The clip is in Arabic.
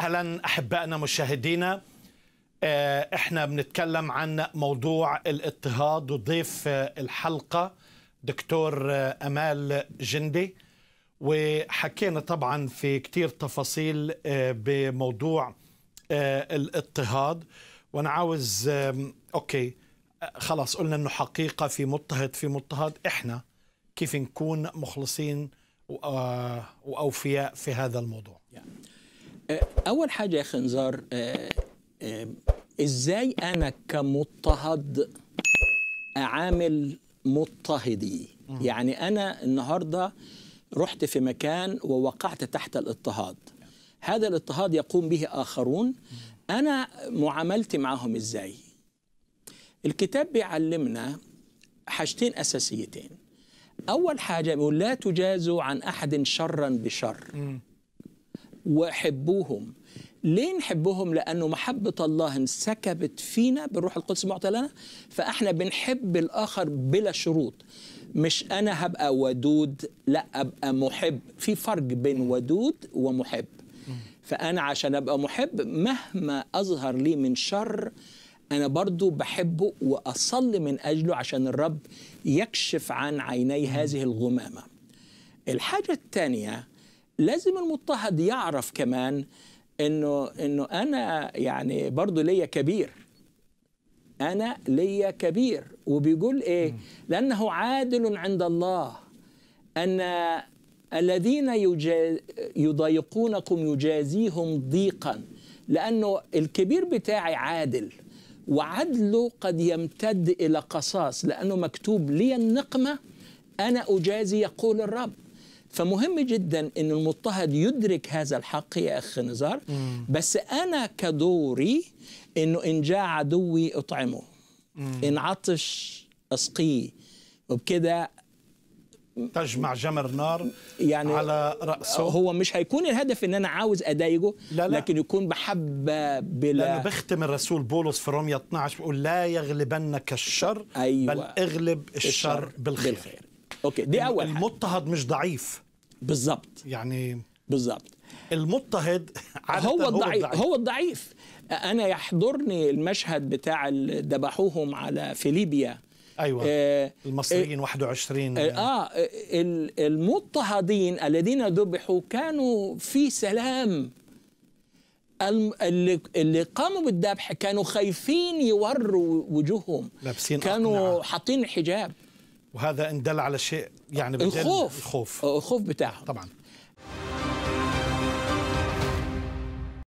اهلا احبائنا مشاهدينا آه، احنا بنتكلم عن موضوع الاضطهاد وضيف آه، الحلقه دكتور آه، امال جندي وحكينا طبعا في كتير تفاصيل بموضوع الاضطهاد وانا عاوز اوكي خلاص قلنا انه حقيقه في مضطهد في مضطهد احنا كيف نكون مخلصين واوفياء في هذا الموضوع اول حاجه يا اخي آه، آه، ازاي انا كمضطهد اعامل مضطهدي يعني انا النهارده رحت في مكان ووقعت تحت الاضطهاد هذا الاضطهاد يقوم به اخرون انا معاملتي معهم ازاي الكتاب بيعلمنا حاجتين اساسيتين اول حاجه بيقول لا تجازوا عن احد شرا بشر وحبوهم ليه نحبهم لانه محبه الله انسكبت فينا بالروح القدس المعطي لنا فاحنا بنحب الاخر بلا شروط مش انا هبقى ودود لا ابقى محب في فرق بين ودود ومحب فانا عشان ابقى محب مهما اظهر لي من شر انا برضو بحبه واصلي من اجله عشان الرب يكشف عن عيني هذه الغمامه الحاجه الثانيه لازم المضطهد يعرف كمان انه انه انا يعني برضه ليا كبير انا ليا كبير وبيقول ايه لانه عادل عند الله ان الذين يضايقونكم يجازيهم ضيقا لانه الكبير بتاعي عادل وعدله قد يمتد الى قصاص لانه مكتوب لي النقمه انا اجازي يقول الرب فمهم جدا ان المضطهد يدرك هذا الحق يا اخ نزار بس انا كدوري انه ان جاء عدوي اطعمه ان عطش اسقيه وبكده تجمع جمر نار يعني على رأسه هو مش هيكون الهدف ان انا عاوز اضايقه لا لا لكن يكون محبه بلا لانه بختم الرسول بولس في رومية 12 بيقول لا يغلبنك الشر أيوة بل اغلب الشر, الشر بالخير, بالخير. اوكي دي اول حاجة. المضطهد مش ضعيف بالظبط يعني بالظبط المضطهد هو الضعيف هو الضعيف انا يحضرني المشهد بتاع ذبحوهم على في ليبيا ايوه آه المصريين آه 21 آه, آه المضطهدين الذين ذبحوا كانوا في سلام اللي, اللي قاموا بالذبح كانوا خايفين يوروا وجوههم لابسين كانوا حاطين حجاب وهذا ان دل على شيء يعني الخوف الخوف الخوف بتاعهم طبعا